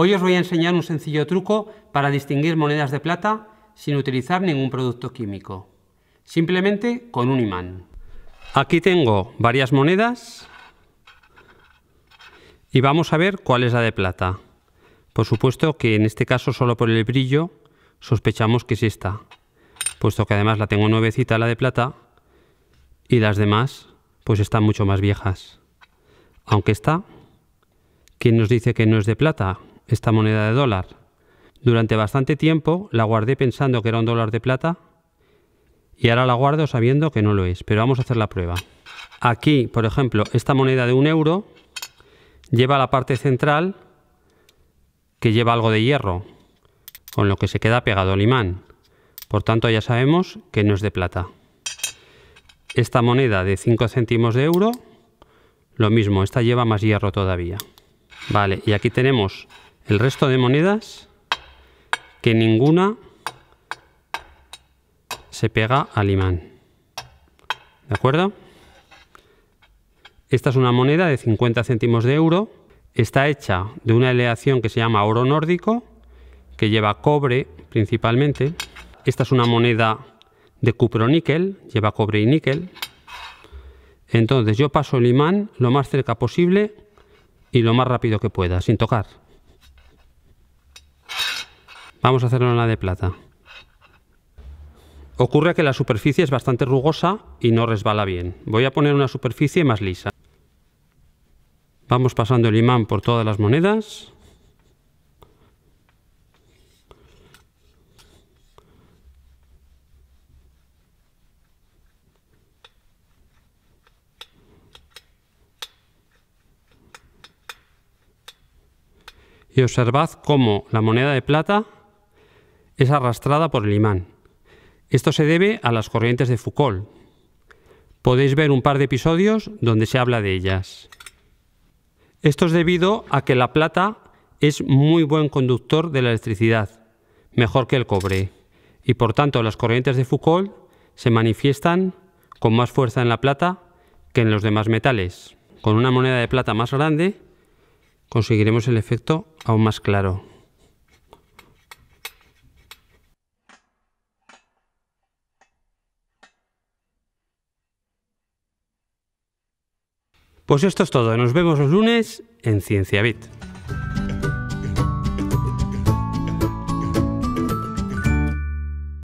Hoy os voy a enseñar un sencillo truco para distinguir monedas de plata sin utilizar ningún producto químico, simplemente con un imán. Aquí tengo varias monedas y vamos a ver cuál es la de plata. Por supuesto que en este caso solo por el brillo sospechamos que es esta, puesto que además la tengo nuevecita la de plata y las demás pues están mucho más viejas. Aunque esta, ¿quién nos dice que no es de plata? esta moneda de dólar. Durante bastante tiempo la guardé pensando que era un dólar de plata y ahora la guardo sabiendo que no lo es, pero vamos a hacer la prueba. Aquí, por ejemplo, esta moneda de un euro lleva la parte central que lleva algo de hierro, con lo que se queda pegado al imán. Por tanto, ya sabemos que no es de plata. Esta moneda de 5 céntimos de euro, lo mismo, esta lleva más hierro todavía. Vale, y aquí tenemos el resto de monedas que ninguna se pega al imán. ¿De acuerdo? Esta es una moneda de 50 céntimos de euro. Está hecha de una aleación que se llama oro nórdico, que lleva cobre principalmente. Esta es una moneda de cupro níquel, lleva cobre y níquel. Entonces yo paso el imán lo más cerca posible y lo más rápido que pueda, sin tocar. Vamos a hacer una de plata. Ocurre que la superficie es bastante rugosa y no resbala bien. Voy a poner una superficie más lisa. Vamos pasando el imán por todas las monedas. Y observad cómo la moneda de plata es arrastrada por el imán. Esto se debe a las corrientes de Foucault. Podéis ver un par de episodios donde se habla de ellas. Esto es debido a que la plata es muy buen conductor de la electricidad, mejor que el cobre, y por tanto las corrientes de Foucault se manifiestan con más fuerza en la plata que en los demás metales. Con una moneda de plata más grande conseguiremos el efecto aún más claro. Pues esto es todo. Nos vemos los lunes en Bit.